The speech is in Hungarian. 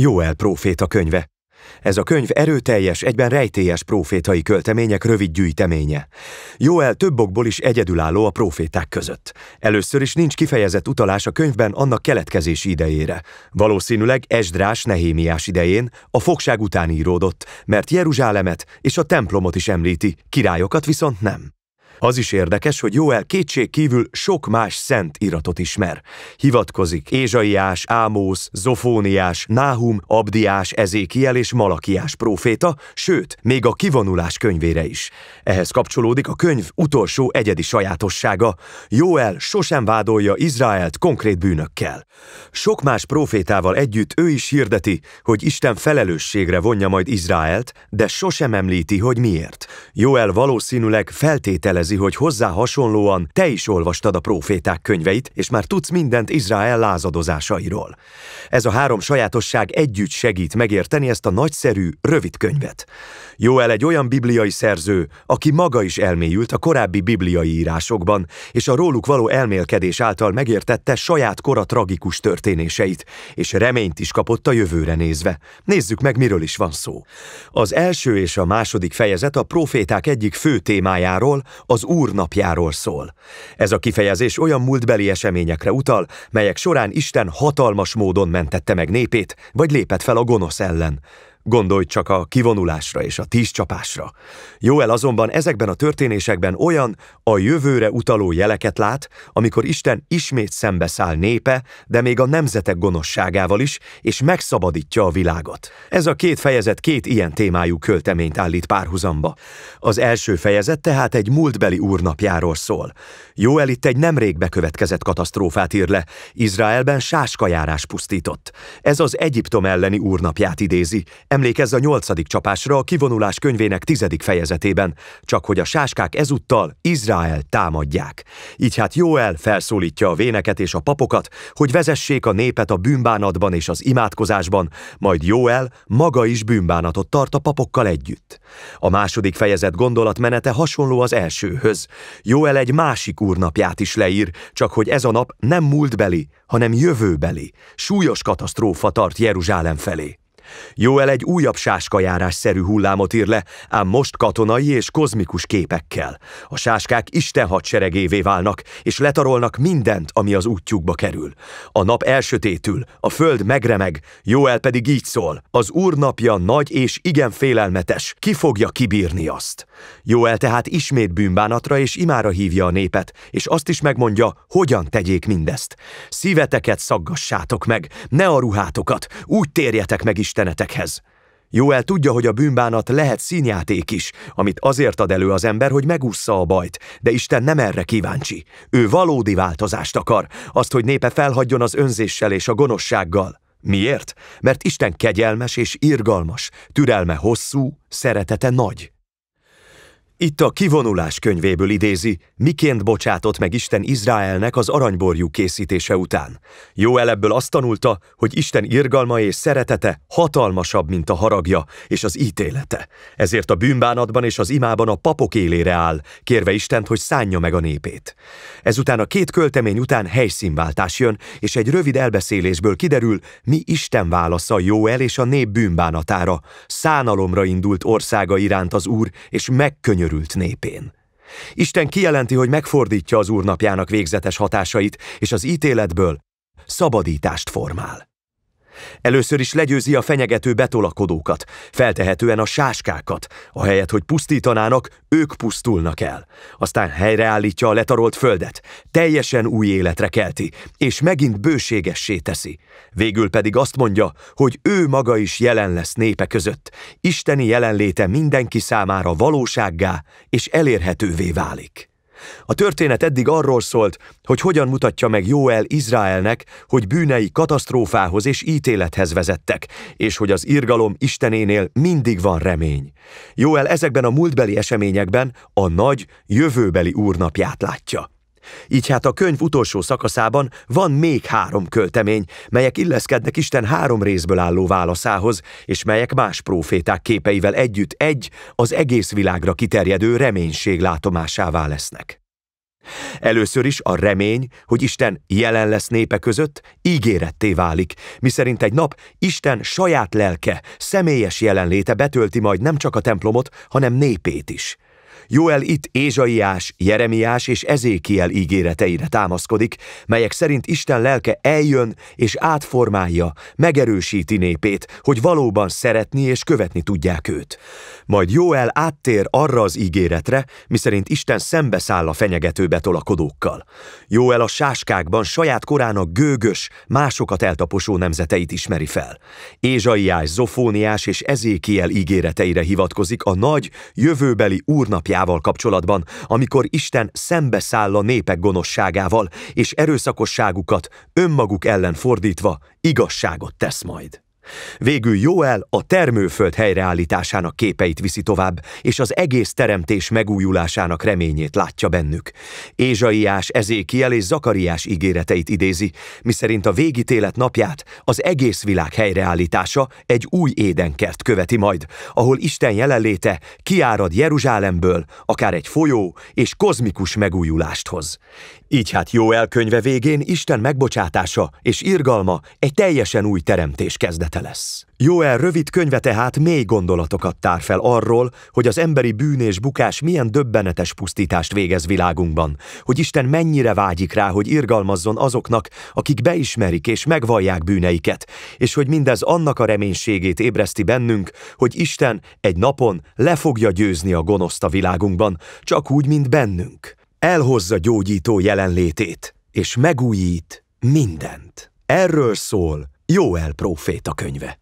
Joel próféta könyve. Ez a könyv erőteljes, egyben rejtélyes prófétai költemények rövid gyűjteménye. Joel több okból is egyedülálló a próféták között. Először is nincs kifejezett utalás a könyvben annak keletkezési idejére. Valószínűleg Esdrás Nehémiás idején a fogság után íródott, mert Jeruzsálemet és a templomot is említi, királyokat viszont nem. Az is érdekes, hogy Joel kétség kívül sok más szent iratot ismer. Hivatkozik Ézsaiás, Ámósz, Zofóniás, Náhum, Abdiás, Ezékiel és Malakiás próféta, sőt, még a kivonulás könyvére is. Ehhez kapcsolódik a könyv utolsó egyedi sajátossága. Joel sosem vádolja Izraelt konkrét bűnökkel. Sok más profétával együtt ő is hirdeti, hogy Isten felelősségre vonja majd Izraelt, de sosem említi, hogy miért. Joel valószínűleg feltételez jelzi, hogy hozzá hasonlóan te is olvastad a próféták könyveit, és már tudsz mindent Izrael lázadozásairól. Ez a három sajátosság együtt segít megérteni ezt a nagyszerű, rövid könyvet. Joel egy olyan bibliai szerző, aki maga is elmélyült a korábbi bibliai írásokban, és a róluk való elmélkedés által megértette saját kora tragikus történéseit, és reményt is kapott a jövőre nézve. Nézzük meg, miről is van szó. Az első és a második fejezet a proféták egyik fő témájáról, az Úr napjáról szól. Ez a kifejezés olyan múltbeli eseményekre utal, melyek során Isten hatalmas módon mentette meg népét, vagy lépett fel a gonosz ellen. Gondolj csak a kivonulásra és a csapásra. Joel azonban ezekben a történésekben olyan, a jövőre utaló jeleket lát, amikor Isten ismét szembeszáll népe, de még a nemzetek gonoszságával is, és megszabadítja a világot. Ez a két fejezet két ilyen témájú költeményt állít párhuzamba. Az első fejezet tehát egy múltbeli úrnapjáról szól. Joel itt egy nemrég bekövetkezett katasztrófát ír le. Izraelben sáskajárás pusztított. Ez az Egyiptom elleni úrnapját idézi, Emlékezz a nyolcadik csapásra a kivonulás könyvének tizedik fejezetében, csak hogy a sáskák ezúttal Izrael támadják. Így hát Jóel felszólítja a véneket és a papokat, hogy vezessék a népet a bűnbánatban és az imádkozásban, majd Jóel maga is bűnbánatot tart a papokkal együtt. A második fejezet gondolatmenete hasonló az elsőhöz. Jóel egy másik úrnapját is leír, csak hogy ez a nap nem múltbeli, hanem jövőbeli. Súlyos katasztrófa tart Jeruzsálem felé. Joel egy újabb sáskajárás-szerű hullámot ír le, ám most katonai és kozmikus képekkel. A sáskák Isten hadseregévé válnak, és letarolnak mindent, ami az útjukba kerül. A nap elsötétül, a föld megremeg, Joel pedig így szól. Az úr napja nagy és igen félelmetes, ki fogja kibírni azt? Joel tehát ismét bűnbánatra és imára hívja a népet, és azt is megmondja, hogyan tegyék mindezt. Szíveteket szaggassátok meg, ne a ruhátokat, úgy térjetek meg is istenetekhez. Joel tudja, hogy a bűnbánat lehet színjáték is, amit azért ad elő az ember, hogy megússza a bajt, de Isten nem erre kíváncsi. Ő valódi változást akar, azt, hogy népe felhagyjon az önzéssel és a gonoszsággal. Miért? Mert Isten kegyelmes és irgalmas, türelme hosszú, szeretete nagy. Itt a kivonulás könyvéből idézi, miként bocsátott meg Isten Izraelnek az aranyborjú készítése után. Jó ebből azt tanulta, hogy Isten irgalma és szeretete hatalmasabb, mint a haragja és az ítélete. Ezért a bűnbánatban és az imában a papok élére áll, kérve Istent, hogy szánja meg a népét. Ezután a két költemény után helyszínváltás jön, és egy rövid elbeszélésből kiderül, mi Isten válasza el és a nép bűnbánatára. Szánalomra indult országa iránt az Úr, és megkönyörült megnyönyörült népén. Isten kijelenti, hogy megfordítja az Úr napjának végzetes hatásait, és az ítéletből szabadítást formál. Először is legyőzi a fenyegető betolakodókat, feltehetően a sáskákat, ahelyett, hogy pusztítanának, ők pusztulnak el. Aztán helyreállítja a letarolt földet, teljesen új életre kelti, és megint bőségessé teszi. Végül pedig azt mondja, hogy ő maga is jelen lesz népe között, isteni jelenléte mindenki számára valósággá és elérhetővé válik. A történet eddig arról szólt, hogy hogyan mutatja meg Joel Izraelnek, hogy bűnei katasztrófához és ítélethez vezettek, és hogy az irgalom Istenénél mindig van remény. Joel ezekben a múltbeli eseményekben a nagy, jövőbeli úrnapját látja. Így hát a könyv utolsó szakaszában van még három költemény, melyek illeszkednek Isten három részből álló válaszához, és melyek más próféták képeivel együtt egy, az egész világra kiterjedő reménység látomásává lesznek. Először is a remény, hogy Isten jelen lesz népe között, ígéretté válik, miszerint egy nap Isten saját lelke, személyes jelenléte betölti majd nem csak a templomot, hanem népét is. Joel itt Ézsaiás, Jeremiás és Ezékiel ígéreteire támaszkodik, melyek szerint Isten lelke eljön és átformálja, megerősíti népét, hogy valóban szeretni és követni tudják őt. Majd Joel áttér arra az ígéretre, miszerint Isten szembeszáll a fenyegető betolakodókkal. Joel a sáskákban saját korának gőgös, másokat eltaposó nemzeteit ismeri fel. Ézsaiás, Zofóniás és Ezékiel ígéreteire hivatkozik a nagy, jövőbeli úrnap napjával kapcsolatban, amikor Isten szembeszáll a népek gonoszságával és erőszakosságukat önmaguk ellen fordítva igazságot tesz majd. Végül Joel a termőföld helyreállításának képeit viszi tovább, és az egész teremtés megújulásának reményét látja bennük. Ézsaiás, Ezékiel és Zakariás ígéreteit idézi, miszerint a végítélet napját az egész világ helyreállítása egy új édenkert követi majd, ahol Isten jelenléte kiárad Jeruzsálemből, akár egy folyó és kozmikus megújulást hoz. Így hát Joel könyve végén Isten megbocsátása és irgalma egy teljesen új teremtés kezdete élete lesz. Joel rövid könyve tehát mély gondolatokat tár fel arról, hogy az emberi bűn és bukás milyen döbbenetes pusztítást végez világunkban, hogy Isten mennyire vágyik rá, hogy irgalmazzon azoknak, akik beismerik és megvallják bűneiket, és hogy mindez annak a reménységét ébreszti bennünk, hogy Isten egy napon le fogja győzni a gonoszt a világunkban, csak úgy, mint bennünk. Elhozza gyógyító jelenlétét, és megújít mindent. Erről szól Jóel próféta könyve.